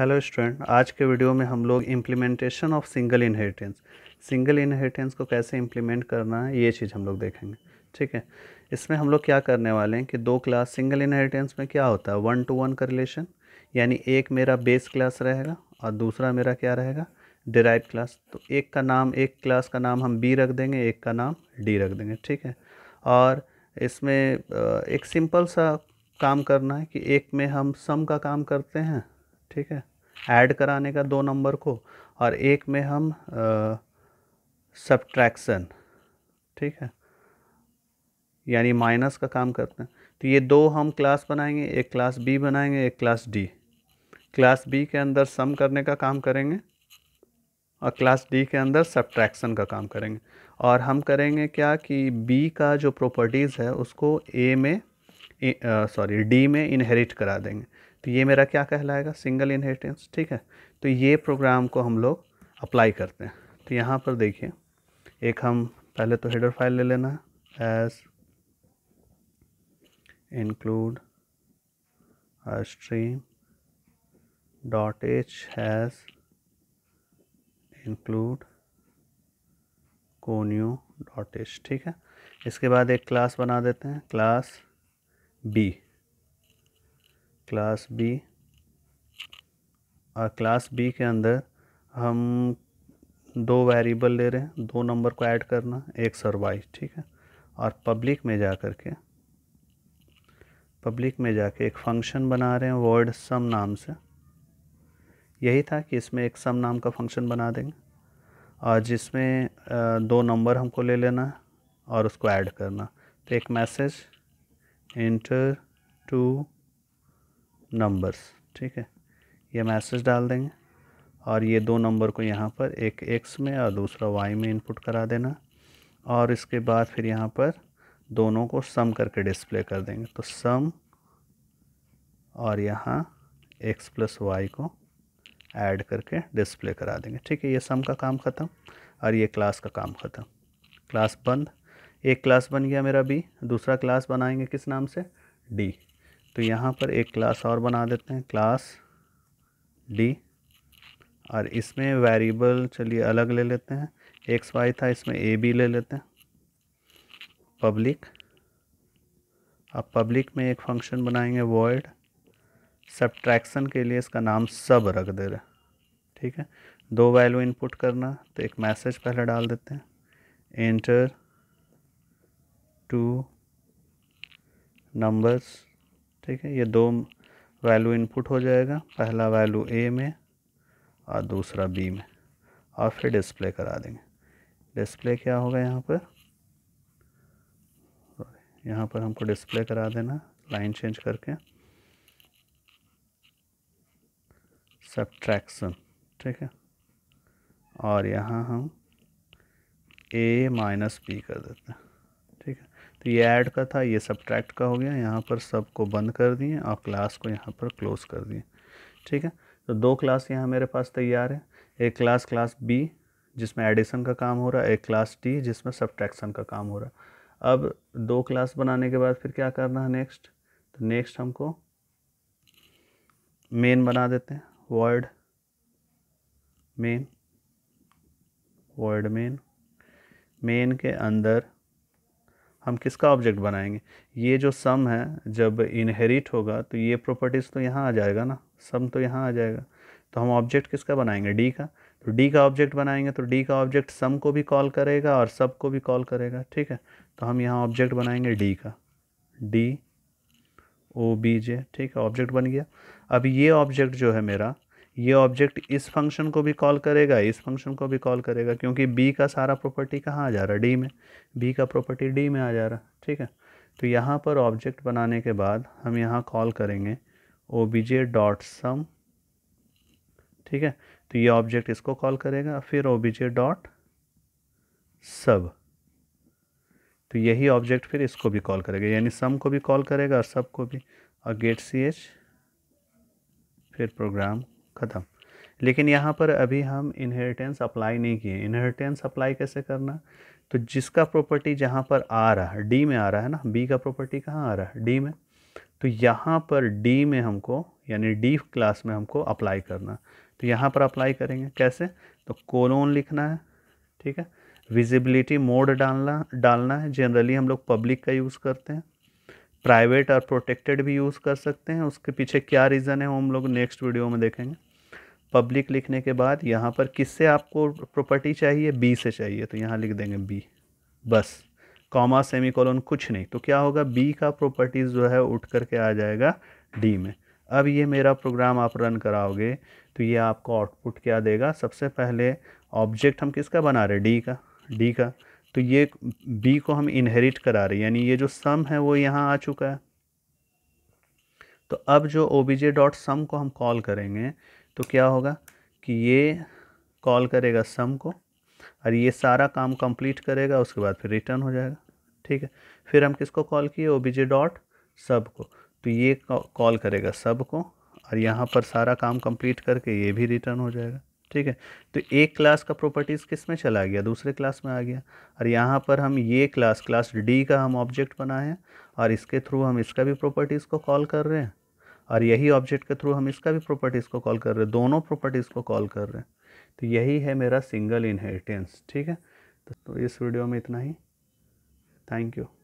hello student आज के video में हम लोग implementation of single inheritance single inheritance को कैसे इम्प्लीमेंट करना है ये चीज़ हम लोग देखेंगे ठीक है इसमें हम लोग क्या करने वाले हैं कि दो क्लास सिंगल इनहेरिटेंस में क्या होता है वन टू वन का रिलेशन यानी एक मेरा बेस क्लास रहेगा और दूसरा मेरा क्या रहेगा डिराइव क्लास तो एक का नाम एक क्लास का नाम हम बी रख देंगे एक का नाम डी रख देंगे ठीक है और इसमें एक सिंपल सा काम करना है कि एक में हम सम का काम करते हैं ठीक है ऐड कराने का दो नंबर को और एक में हम सब्ट्रैक्शन ठीक है यानी माइनस का काम करते हैं तो ये दो हम क्लास बनाएंगे एक क्लास बी बनाएंगे एक क्लास डी क्लास बी के अंदर सम करने का काम करेंगे और क्लास डी के अंदर सब्ट्रैक्शन का काम करेंगे और हम करेंगे क्या कि बी का जो प्रॉपर्टीज़ है उसको ए में सॉरी डी में इनहेरिट करा देंगे तो ये मेरा क्या कहलाएगा सिंगल इनहेरिटेंस ठीक है तो ये प्रोग्राम को हम लोग अप्लाई करते हैं तो यहाँ पर देखिए एक हम पहले तो हेडर फाइल ले लेना है एज include stream dot H hash include conio dot H ठीक है इसके बाद एक क्लास बना देते हैं क्लास बी क्लास बी और क्लास बी के अंदर हम दो वेरिएबल ले रहे हैं दो नंबर को ऐड करना एक सरवाइज ठीक है और पब्लिक में जा कर के पब्लिक में जाके एक फंक्शन बना रहे हैं वर्ड सम नाम से यही था कि इसमें एक सम नाम का फंक्शन बना देंगे और जिसमें दो नंबर हमको ले लेना और उसको ऐड करना तो एक मैसेज इंटर टू नंबर्स ठीक है ये मैसेज डाल देंगे और ये दो नंबर को यहाँ पर एक एक्स में और दूसरा वाई में इनपुट करा देना और इसके बाद फिर यहाँ पर दोनों को सम करके डिस्प्ले कर देंगे तो सम और यहाँ एक्स प्लस वाई को ऐड करके डिस्प्ले करा देंगे ठीक है ये सम का काम ख़त्म और ये क्लास का काम ख़त्म क्लास बंद एक क्लास बन गया मेरा बी दूसरा क्लास बनाएंगे किस नाम से डी तो यहाँ पर एक क्लास और बना देते हैं क्लास डी और इसमें वेरिएबल चलिए अलग ले लेते हैं एक्स वाई था इसमें ए बी ले लेते हैं पब्लिक अब पब्लिक में एक फंक्शन बनाएंगे वर्ड सब्ट्रैक्शन के लिए इसका नाम सब रख दे रहे ठीक है दो वैल्यू इनपुट करना तो एक मैसेज पहले डाल देते हैं एंटर टू नंबर्स ठीक है ये दो वैल्यू इनपुट हो जाएगा पहला वैल्यू ए में और दूसरा बी में और फिर डिस्प्ले करा देंगे डिस्प्ले क्या होगा यहाँ पर यहाँ पर हमको डिस्प्ले करा देना लाइन चेंज करके सब्ट्रैक्शन ठीक है और यहाँ हम ए माइनस बी कर देते हैं तो ये ऐड का था ये सब्ट्रैक्ट का हो गया यहाँ पर सब को बंद कर दिए और क्लास को यहाँ पर क्लोज कर दिए ठीक है तो दो क्लास यहाँ मेरे पास तैयार है एक क्लास क्लास बी जिसमें एडिशन का काम हो रहा है एक क्लास टी जिसमें सब्ट्रैक्शन का काम हो रहा है अब दो क्लास बनाने के बाद फिर क्या करना है नेक्स्ट तो नेक्स्ट हमको मेन बना देते हैं void main void main main के अंदर हम किसका ऑब्जेक्ट बनाएंगे ये जो सम है जब इनहेरिट होगा तो ये प्रॉपर्टीज़ तो यहाँ आ जाएगा ना सम तो यहाँ आ जाएगा तो हम ऑब्जेक्ट किसका बनाएंगे डी का तो डी का ऑब्जेक्ट बनाएंगे तो डी का ऑब्जेक्ट सम को भी कॉल करेगा और सब को भी कॉल करेगा ठीक है तो हम यहाँ ऑब्जेक्ट बनाएंगे डी का डी ओ बी जे ठीक है ऑब्जेक्ट बन गया अब ये ऑब्जेक्ट जो है मेरा ये ऑब्जेक्ट इस फंक्शन को भी कॉल करेगा इस फंक्शन को भी कॉल करेगा क्योंकि बी का सारा प्रॉपर्टी कहाँ आ जा रहा है डी में बी का प्रॉपर्टी डी में आ जा रहा ठीक है तो यहाँ पर ऑब्जेक्ट बनाने के बाद हम यहाँ कॉल करेंगे ओ बी जे डॉट सम ठीक है तो ये ऑब्जेक्ट इसको कॉल करेगा फिर ओ बी जे डॉट सब तो यही ऑब्जेक्ट फिर इसको भी कॉल करेगा यानी सम को भी कॉल करेगा और सब को भी और गेट सी एच फिर प्रोग्राम ख़त्म लेकिन यहाँ पर अभी हम इनहेरिटेंस अप्लाई नहीं किए इनहेरिटेंस अप्लाई कैसे करना तो जिसका प्रॉपर्टी जहाँ पर आ रहा है डी में आ रहा है ना बी का प्रॉपर्टी कहाँ आ रहा है डी में तो यहाँ पर डी में हमको यानी डी क्लास में हमको अप्लाई करना तो यहाँ पर अप्लाई करेंगे कैसे तो कोलोन लिखना है ठीक है विजिबिलिटी मोड डालना डालना है जनरली हम लोग पब्लिक का यूज़ करते हैं प्राइवेट और प्रोटेक्टेड भी यूज़ कर सकते हैं उसके पीछे क्या रीज़न है वो हम लोग नेक्स्ट वीडियो में देखेंगे पब्लिक लिखने के बाद यहाँ पर किससे आपको प्रॉपर्टी चाहिए बी से चाहिए तो यहाँ लिख देंगे बी बस कॉमा सेमी कॉलोन कुछ नहीं तो क्या होगा बी का प्रॉपर्टीज़ जो है उठ करके आ जाएगा डी में अब ये मेरा प्रोग्राम आप रन कराओगे तो ये आपको आउटपुट क्या देगा सबसे पहले ऑब्जेक्ट हम किसका बना रहे डी का डी का तो ये बी को हम इनहेरिट करा रहे हैं यानी ये जो सम है वो यहाँ आ चुका है तो अब जो ओ बी जे डॉट सम को हम कॉल करेंगे तो क्या होगा कि ये कॉल करेगा सम को और ये सारा काम कंप्लीट करेगा उसके बाद फिर रिटर्न हो जाएगा ठीक है फिर हम किसको कॉल किए ओ बीजे डॉट सब को तो ये कॉल करेगा सब को और यहाँ पर सारा काम कंप्लीट करके ये भी रिटर्न हो जाएगा ठीक है तो एक क्लास का प्रॉपर्टीज़ किस में चला गया दूसरे क्लास में आ गया और यहाँ पर हम ये क्लास क्लास डी का हम ऑब्जेक्ट बनाए हैं और इसके थ्रू हम इसका भी प्रॉपर्टीज़ को कॉल कर रहे हैं और यही ऑब्जेक्ट के थ्रू हम इसका भी प्रॉपर्टीज़ को कॉल कर रहे हैं दोनों प्रॉपर्टीज़ को कॉल कर रहे हैं तो यही है मेरा सिंगल इनहेरिटेंस ठीक है तो इस वीडियो में इतना ही थैंक यू